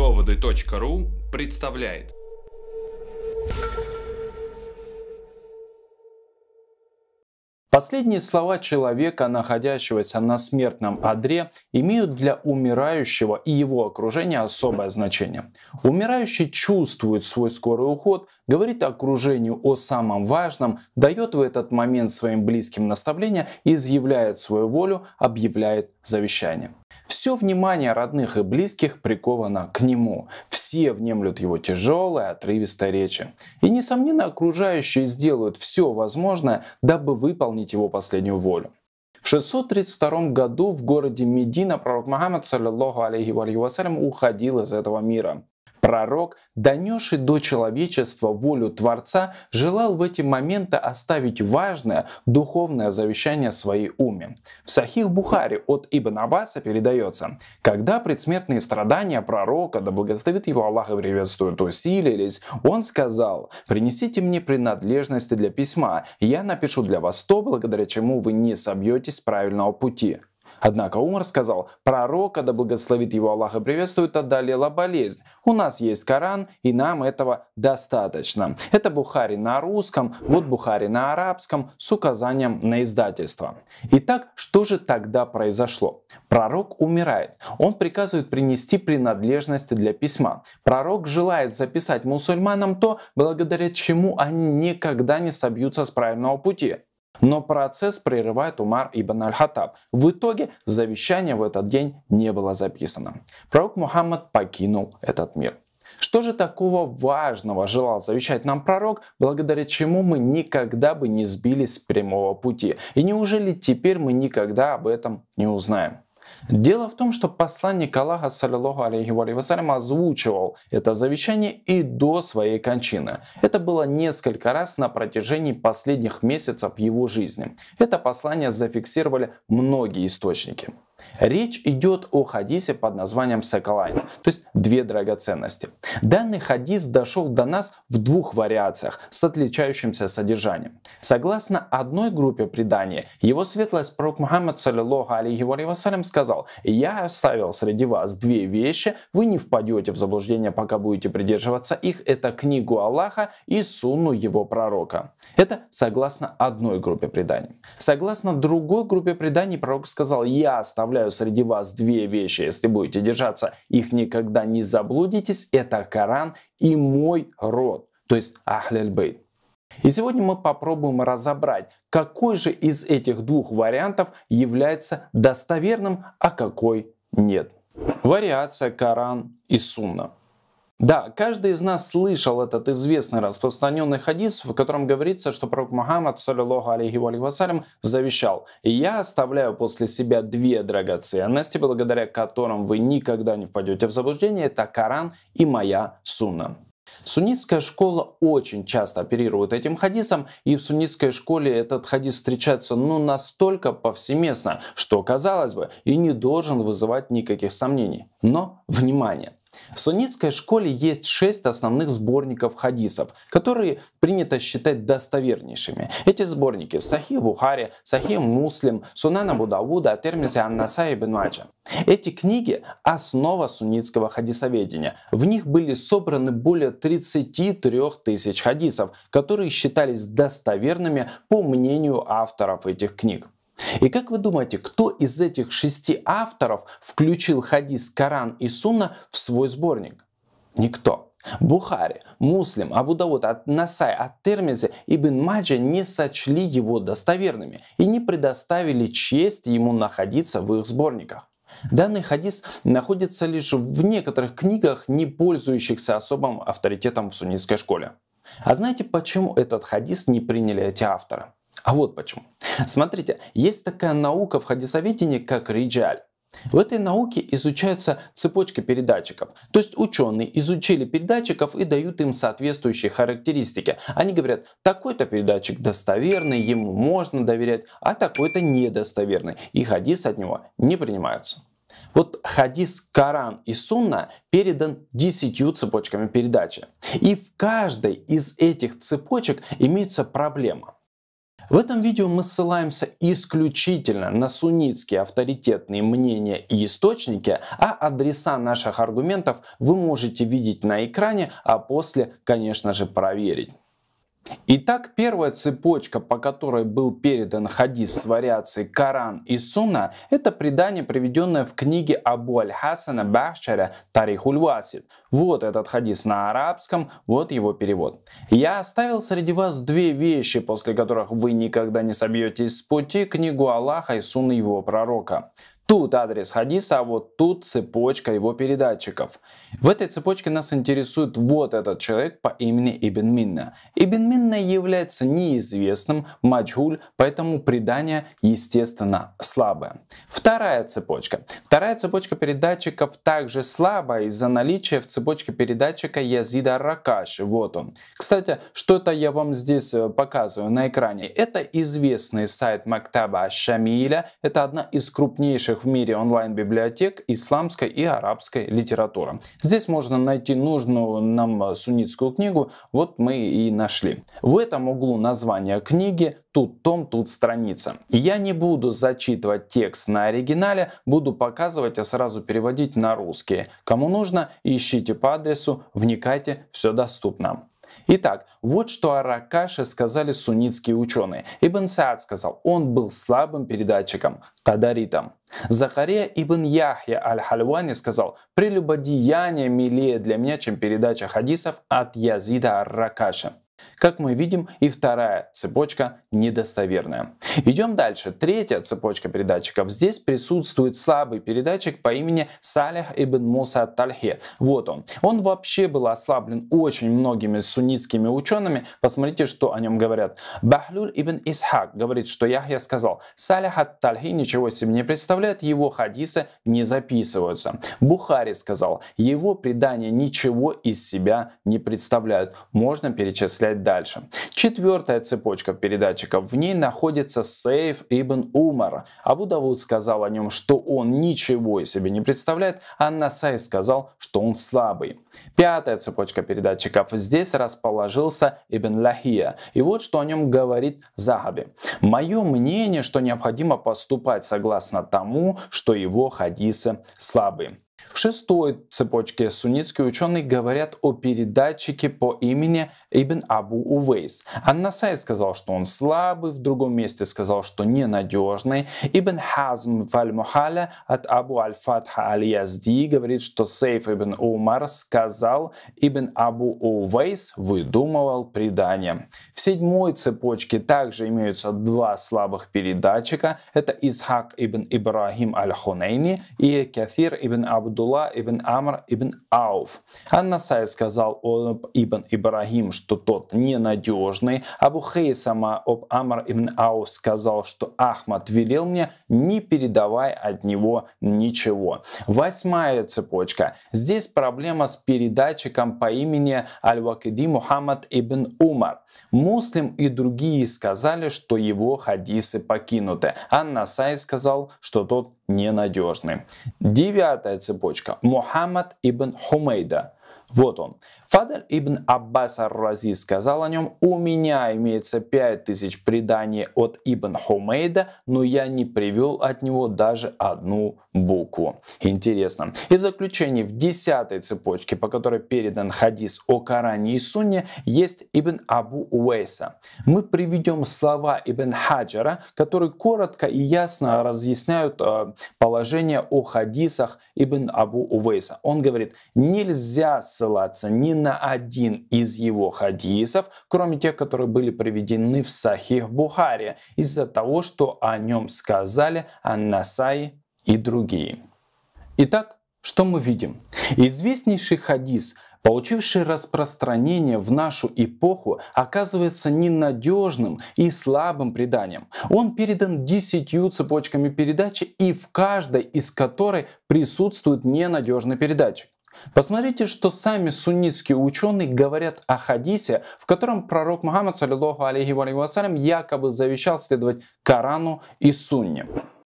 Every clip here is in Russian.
Доводы.ру представляет. Последние слова человека, находящегося на смертном одре, имеют для умирающего и его окружения особое значение. Умирающий чувствует свой скорый уход, говорит окружению о самом важном, дает в этот момент своим близким наставления, изъявляет свою волю, объявляет завещание. Все внимание родных и близких приковано к нему. Все внемлют его тяжелой, отрывистой речи. И, несомненно, окружающие сделают все возможное, дабы выполнить его последнюю волю. В 632 году в городе Медина пророк Мухаммад, саллиллаху алейхи вассалям, уходил из этого мира. Пророк, донесший до человечества волю Творца, желал в эти моменты оставить важное духовное завещание своей уме. В Сахих бухаре от Ибн Аббаса передается, когда предсмертные страдания пророка, да благословит его Аллах и приветствует, усилились, он сказал, принесите мне принадлежности для письма, я напишу для вас то, благодаря чему вы не собьетесь с правильного пути. Однако Умар сказал, пророка, да благословит его Аллах и приветствует, одолела болезнь. У нас есть Коран, и нам этого достаточно. Это Бухари на русском, вот Бухари на арабском, с указанием на издательство. Итак, что же тогда произошло? Пророк умирает. Он приказывает принести принадлежности для письма. Пророк желает записать мусульманам то, благодаря чему они никогда не собьются с правильного пути. Но процесс прерывает Умар ибн Аль-Хаттаб. В итоге завещание в этот день не было записано. Пророк Мухаммад покинул этот мир. Что же такого важного желал завещать нам пророк, благодаря чему мы никогда бы не сбились с прямого пути? И неужели теперь мы никогда об этом не узнаем? Дело в том, что посланник Аллаха, саллиллаху алейхи вассалям, озвучивал это завещание и до своей кончины. Это было несколько раз на протяжении последних месяцев его жизни. Это послание зафиксировали многие источники. Речь идет о хадисе под названием Сакалайн, то есть две драгоценности. Данный хадис дошел до нас в двух вариациях с отличающимся содержанием. Согласно одной группе предания, его светлость пророк Мухаммад саллиллаху алейхи вассалям сказал, «Я оставил среди вас две вещи, вы не впадете в заблуждение, пока будете придерживаться их, это книгу Аллаха и сунну его пророка». Это согласно одной группе преданий. Согласно другой группе преданий, пророк сказал, «Я оставляю среди вас две вещи, если будете держаться, их никогда не заблудитесь, это Коран и мой род, то есть Ахляль Бейт. И сегодня мы попробуем разобрать, какой же из этих двух вариантов является достоверным, а какой нет. Вариация Коран и Сунна. Да, каждый из нас слышал этот известный распространенный хадис, в котором говорится, что пророк Мухаммад, саллиллаху алейхи вассалям, завещал «Я оставляю после себя две драгоценности, благодаря которым вы никогда не впадете в заблуждение, это Коран и моя сунна». Суннитская школа очень часто оперирует этим хадисом, и в суннитской школе этот хадис встречается ну настолько повсеместно, что, казалось бы, и не должен вызывать никаких сомнений. Но, внимание! В суннитской школе есть шесть основных сборников хадисов, которые принято считать достовернейшими. Эти сборники – Сахи Бухари, Сахи Муслим, Сунана Абу Дауда, Термизи Аннаса и Бенуаджа. Эти книги – основа суннитского хадисоведения. В них были собраны более 33 тысяч хадисов, которые считались достоверными по мнению авторов этих книг. И как вы думаете, кто из этих шести авторов включил хадис Коран и Сунна в свой сборник? Никто. Бухари, Муслим, Абу Давуд, Насай, Ат-Термизи, и Ибн Маджа не сочли его достоверными и не предоставили честь ему находиться в их сборниках. Данный хадис находится лишь в некоторых книгах, не пользующихся особым авторитетом в суннитской школе. А знаете, почему этот хадис не приняли эти авторы? А вот почему. Смотрите, есть такая наука в хадисоведении, как риджаль. В этой науке изучаются цепочки передатчиков. То есть ученые изучили передатчиков и дают им соответствующие характеристики. Они говорят, такой-то передатчик достоверный, ему можно доверять, а такой-то недостоверный. И хадис от него не принимаются. Вот хадис Коран и Сунна передан десятью цепочками передачи. И в каждой из этих цепочек имеется проблема – в этом видео мы ссылаемся исключительно на суннитские авторитетные мнения и источники, а адреса наших аргументов вы можете видеть на экране, а после, конечно же, проверить. Итак, первая цепочка, по которой был передан хадис с вариацией Коран и Сунна, это предание, приведенное в книге Абу Аль-Хасана Бахчаря Тарихуль Васид. Вот этот хадис на арабском, вот его перевод. «Я оставил среди вас две вещи, после которых вы никогда не собьетесь с пути, книгу Аллаха и Сунны его пророка. Тут адрес Хадиса, а вот тут цепочка его передатчиков. В этой цепочке нас интересует вот этот человек по имени Ибн Минна. Ибн Минна является неизвестным, маджгуль, поэтому предание, естественно, слабое. Вторая цепочка. Вторая цепочка передатчиков также слабая из-за наличия в цепочке передатчика Язида Ракаши. Вот он. Кстати, что-то я вам здесь э, показываю на экране. Это известный сайт Мактаба Шамиля. Это одна из крупнейших лучших в мире онлайн-библиотек исламской и арабской литературы. Здесь можно найти нужную нам э, суннитскую книгу, вот мы и нашли. В этом углу название книги тут том, тут страница. Я не буду зачитывать текст на оригинале, буду показывать, а сразу переводить на русский. Кому нужно, ищите по адресу, вникайте, все доступно. Итак, вот что о Ракаше сказали суннитские ученые. Ибн Саад сказал, он был слабым передатчиком, кадаритом. Захария ибн Яхья аль-Хальвани сказал, прелюбодеяние милее для меня, чем передача хадисов от Язида ар-Ракаша. Как мы видим, и вторая цепочка недостоверная. Идем дальше. Третья цепочка передатчиков. Здесь присутствует слабый передатчик по имени Салих ибн Муса Тальхе. Вот он. Он вообще был ослаблен очень многими суннитскими учеными. Посмотрите, что о нем говорят. Бахлюль ибн Исхак говорит, что Яхья сказал, Салих от Тальхи ничего себе не представляет, его хадисы не записываются. Бухари сказал, его предания ничего из себя не представляют. Можно перечислять передать дальше. Четвертая цепочка передатчиков. В ней находится Сейф Ибн Умар. Абу Давуд сказал о нем, что он ничего из себе не представляет, а Насай сказал, что он слабый. Пятая цепочка передатчиков. Здесь расположился Ибн Лахия. И вот что о нем говорит Захаби. Мое мнение, что необходимо поступать согласно тому, что его хадисы слабые шестой цепочке суннитские ученые говорят о передатчике по имени Ибн Абу Увейс. Аннасай сказал, что он слабый, в другом месте сказал, что ненадежный. Ибн Хазм валь от Абу Аль-Фатха Аль-Язди говорит, что Сейф Ибн Умар сказал, Ибн Абу Увейс выдумывал предание. В седьмой цепочке также имеются два слабых передатчика. Это Исхак Ибн Ибрахим Аль-Хунейни и Кафир Ибн Абдул Абдулла ибн Амр ибн Ауф. Ан-Насай сказал об ибн Ибрагим, что тот ненадежный. Абу Хейсама об Амр ибн Ауф сказал, что Ахмад велел мне, не передавай от него ничего. Восьмая цепочка. Здесь проблема с передатчиком по имени Аль-Вакиди Мухаммад ибн Умар. Муслим и другие сказали, что его хадисы покинуты. Ан-Насай сказал, что тот ненадежный. Девятая цепочка точка. Муҳаммад ибн Хумайда Вот он. Фадель ибн Аббас ар-Рази сказал о нем, «У меня имеется пять тысяч преданий от ибн Хумейда, но я не привел от него даже одну букву». Интересно. И в заключении, в десятой цепочке, по которой передан хадис о Коране и Сунне, есть ибн Абу Уэйса. Мы приведем слова ибн Хаджара, которые коротко и ясно разъясняют э, положение о хадисах ибн Абу Уэйса. Он говорит, нельзя с ссылаться ни на один из его хадисов, кроме тех, которые были приведены в Сахих Бухаре, из-за того, что о нем сказали Аннасай и другие. Итак, что мы видим? Известнейший хадис, получивший распространение в нашу эпоху, оказывается ненадежным и слабым преданием. Он передан десятью цепочками передачи и в каждой из которой присутствует ненадежный передатчик. Посмотрите, что сами суннитские ученые говорят о хадисе, в котором пророк Мухаммад, саллиллаху алейхи вассалям, якобы завещал следовать Корану и Сунне.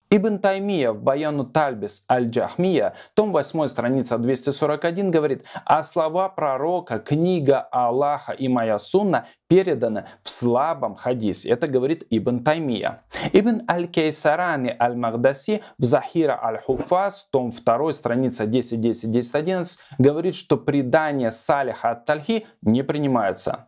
Ибн Таймия в Баяну Тальбис Аль-Джахмия, том 8, страница 241, говорит, «А слова пророка, книга Аллаха и моя сунна переданы в слабом хадисе». Это говорит Ибн Таймия. Ибн Аль-Кейсарани Аль-Магдаси в Захира Аль-Хуфас, том 2, страница 10, 10, 10, 11, говорит, что предание Салиха от Тальхи не принимается.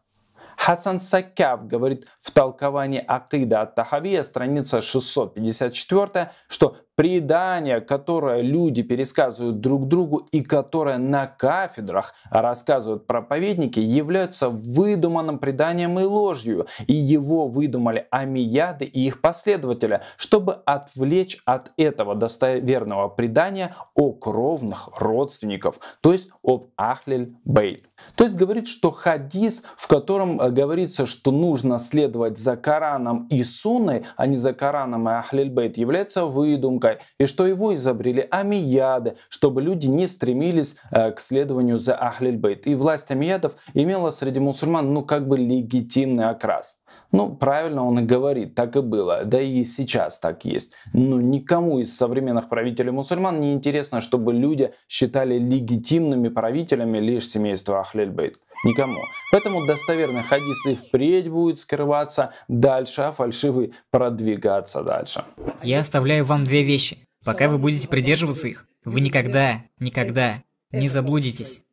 Хасан Сакяв говорит в толковании Акида от Тахавия, страница 654, что предание, которое люди пересказывают друг другу и которое на кафедрах рассказывают проповедники, является выдуманным преданием и ложью. И его выдумали амияды и их последователи, чтобы отвлечь от этого достоверного предания о кровных родственников, то есть об Ахлель Бейт. То есть говорит, что хадис, в котором э, говорится, что нужно следовать за Кораном и Сунной, а не за Кораном и Ахлель Бейт, является выдумкой Кай, и что его изобрели амияды, чтобы люди не стремились э, к следованию за Ахлильбейт. И власть амиядов имела среди мусульман, ну, как бы легитимный окрас. Ну, правильно он и говорит, так и было, да и сейчас так есть. Но никому из современных правителей мусульман не интересно, чтобы люди считали легитимными правителями лишь семейство ахлельбейт никому. Поэтому достоверные хадисы впредь будут скрываться дальше, а фальшивые продвигаться дальше. Я оставляю вам две вещи. Пока вы будете придерживаться их, вы никогда, никогда не заблудитесь.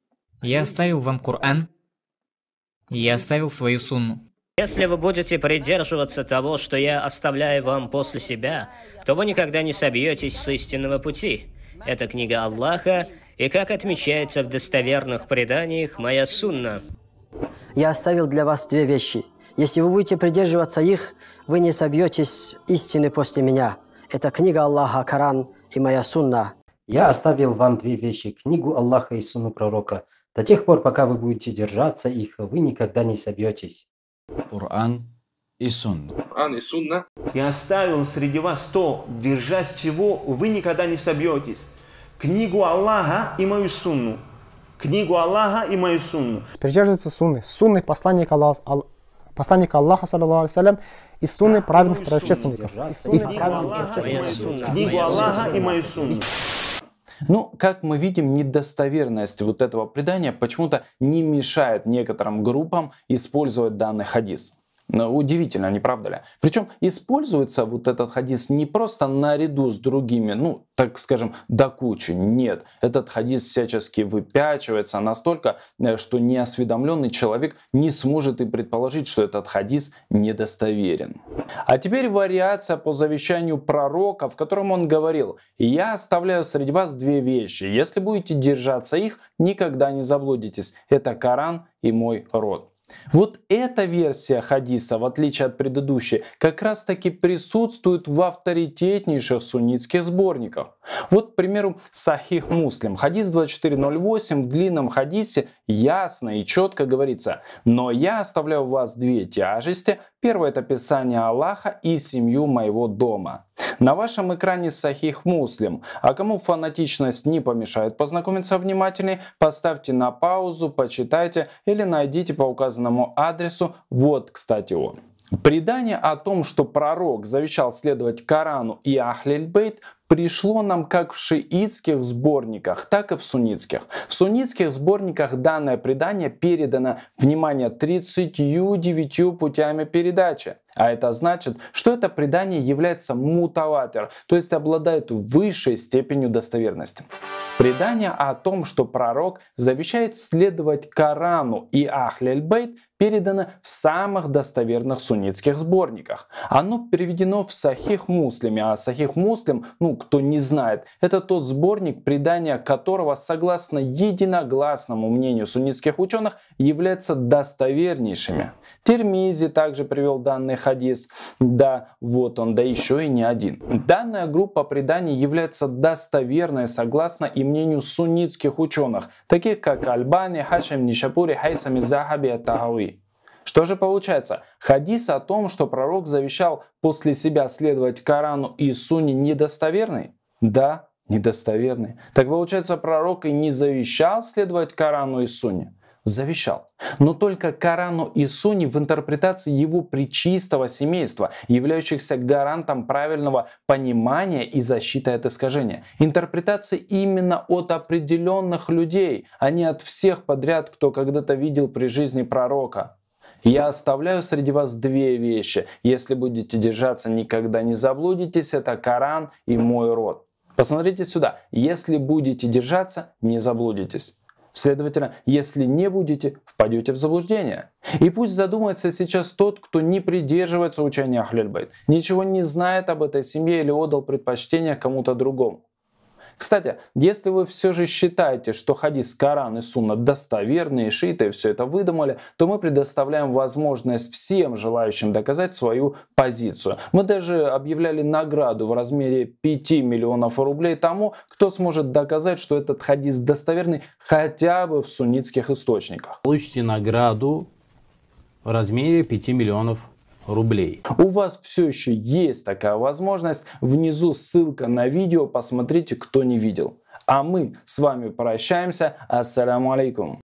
Я оставил вам Коран, я оставил свою сунну. Если вы будете придерживаться того, что я оставляю вам после себя, то вы никогда не собьетесь с истинного пути. Это книга Аллаха, и, как отмечается в достоверных преданиях, моя сунна. Я оставил для вас две вещи. Если вы будете придерживаться их, вы не собьетесь истины после меня. Это книга Аллаха, Коран и моя сунна. Я оставил вам две вещи, книгу Аллаха и сунну пророка. До тех пор, пока вы будете держаться их, вы никогда не собьетесь. Коран и сунна. Коран и сунна. Я оставил среди вас то, держась чего вы никогда не собьетесь книгу Аллаха и мою сунну. Книгу Аллаха и мою сунну. Придерживается сунны. Сунны посланник Аллаха, ал, посланник Аллаха саллаллаху алейхи и сунны а, праведных предшественников. И Книгу Аллаха и мою сунну. Ну, как мы видим, недостоверность вот этого предания почему-то не мешает некоторым группам использовать данный хадис. Э, удивительно, не правда ли? Причем используется вот этот хадис не просто наряду с другими, ну, так скажем, до кучи. Нет, этот хадис всячески выпячивается настолько, э, что неосведомленный человек не сможет и предположить, что этот хадис недостоверен. А теперь вариация по завещанию пророка, в котором он говорил, «Я оставляю среди вас две вещи. Если будете держаться их, никогда не заблудитесь. Это Коран и мой род». Вот эта версия хадиса, в отличие от предыдущей, как раз таки присутствует в авторитетнейших суннитских сборниках. Вот, к примеру, Сахих Муслим, хадис 2408, в длинном хадисе ясно и четко говорится «Но я оставляю у вас две тяжести, Первое – это Писание Аллаха и семью моего дома. На вашем экране Сахих Муслим. А кому фанатичность не помешает познакомиться внимательнее, поставьте на паузу, почитайте или найдите по указанному адресу. Вот, кстати, он. Предание о том, что пророк завещал следовать Корану и Ахлельбейт, пришло нам как в шиитских сборниках, так и в суннитских. В суннитских сборниках данное предание передано, внимание, 39 путями передачи. А это значит, что это предание является мутаватер, то есть обладает высшей степенью достоверности. Предание о том, что пророк завещает следовать Корану и Ахлель-Бейт, передано в самых достоверных суннитских сборниках. Оно переведено в Сахих Муслиме, а Сахих Муслим, ну кто не знает, это тот сборник, предания которого, согласно единогласному мнению суннитских ученых, является достовернейшими. Термизи также привел данные хадис, да, вот он, да еще и не один. Данная группа преданий является достоверной согласно и мнению суннитских ученых, таких как Альбани, Хашим, Нишапури, Хайсами, Захаби, Атагауи. Что же получается? Хадис о том, что пророк завещал после себя следовать Корану и Сунне, недостоверный? Да, недостоверный. Так получается, пророк и не завещал следовать Корану и Сунне завещал. Но только Корану и Суни в интерпретации его причистого семейства, являющихся гарантом правильного понимания и защиты от искажения. Интерпретации именно от определенных людей, а не от всех подряд, кто когда-то видел при жизни пророка. Я оставляю среди вас две вещи. Если будете держаться, никогда не заблудитесь. Это Коран и мой род. Посмотрите сюда. Если будете держаться, не заблудитесь. Следовательно, если не будете, впадете в заблуждение. И пусть задумается сейчас тот, кто не придерживается учения Ахлельбайт, ничего не знает об этой семье или отдал предпочтение кому-то другому. Кстати, если вы все же считаете, что хадис Коран и Сунна достоверные, шииты все это выдумали, то мы предоставляем возможность всем желающим доказать свою позицию. Мы даже объявляли награду в размере 5 миллионов рублей тому, кто сможет доказать, что этот хадис достоверный хотя бы в суннитских источниках. Получите награду в размере 5 миллионов рублей рублей. У вас все еще есть такая возможность. Внизу ссылка на видео, посмотрите, кто не видел. А мы с вами прощаемся. Ассаламу алейкум.